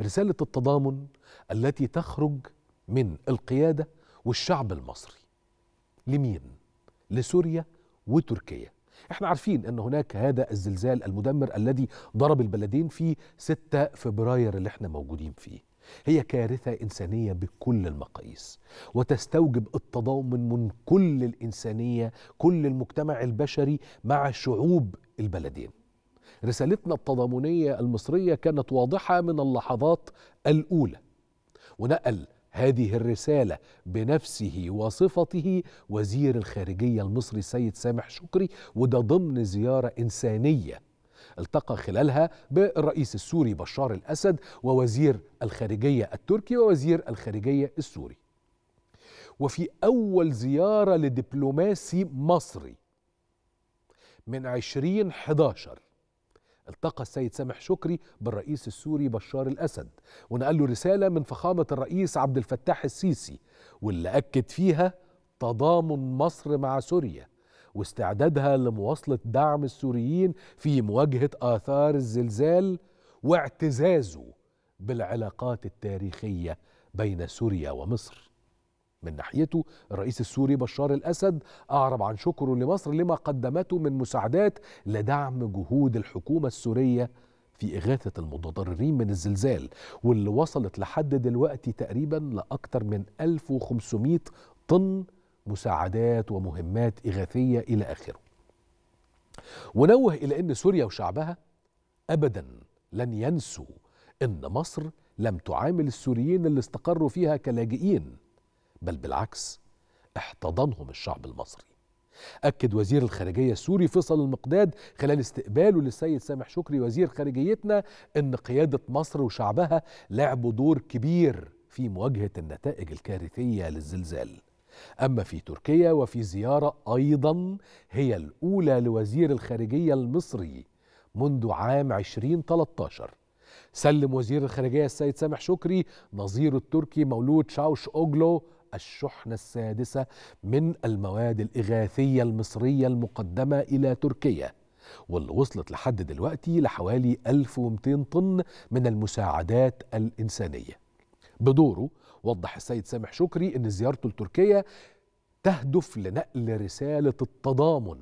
رساله التضامن التي تخرج من القياده والشعب المصري لمين لسوريا وتركيا احنا عارفين ان هناك هذا الزلزال المدمر الذي ضرب البلدين في 6 فبراير اللي احنا موجودين فيه هي كارثة إنسانية بكل المقاييس وتستوجب التضامن من كل الإنسانية كل المجتمع البشري مع شعوب البلدين رسالتنا التضامنيه المصريه كانت واضحه من اللحظات الاولى ونقل هذه الرسالة بنفسه وصفته وزير الخارجية المصري السيد سامح شكري وده ضمن زيارة إنسانية التقى خلالها بالرئيس السوري بشار الأسد ووزير الخارجية التركي ووزير الخارجية السوري وفي أول زيارة لدبلوماسي مصري من 2011 التقى السيد سامح شكري بالرئيس السوري بشار الأسد ونقل له رسالة من فخامة الرئيس عبد الفتاح السيسي واللي أكد فيها تضامن مصر مع سوريا واستعدادها لمواصلة دعم السوريين في مواجهة آثار الزلزال واعتزازه بالعلاقات التاريخية بين سوريا ومصر من ناحيته الرئيس السوري بشار الاسد اعرب عن شكره لمصر لما قدمته من مساعدات لدعم جهود الحكومه السوريه في إغاثة المتضررين من الزلزال واللي وصلت لحد دلوقتي تقريبا لأكثر من 1500 طن مساعدات ومهمات إغاثية إلى آخره ونوه إلى أن سوريا وشعبها أبدا لن ينسوا أن مصر لم تعامل السوريين اللي استقروا فيها كلاجئين بل بالعكس احتضنهم الشعب المصري أكد وزير الخارجية السوري فيصل المقداد خلال استقباله للسيد سامح شكري وزير خارجيتنا أن قيادة مصر وشعبها لعبوا دور كبير في مواجهة النتائج الكارثية للزلزال أما في تركيا وفي زيارة أيضا هي الأولى لوزير الخارجية المصري منذ عام 2013 سلم وزير الخارجية السيد سامح شكري نظيره التركي مولود شاوش أوغلو الشحنة السادسة من المواد الإغاثية المصرية المقدمة إلى تركيا واللي وصلت لحد دلوقتي لحوالي 1200 طن من المساعدات الإنسانية بدوره وضح السيد سامح شكري أن زيارته لتركيا تهدف لنقل رسالة التضامن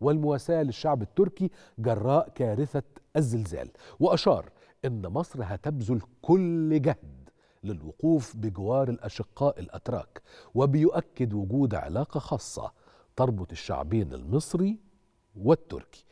والمواساة للشعب التركي جراء كارثة الزلزال وأشار أن مصر هتبذل كل جهد للوقوف بجوار الأشقاء الأتراك وبيؤكد وجود علاقة خاصة تربط الشعبين المصري والتركي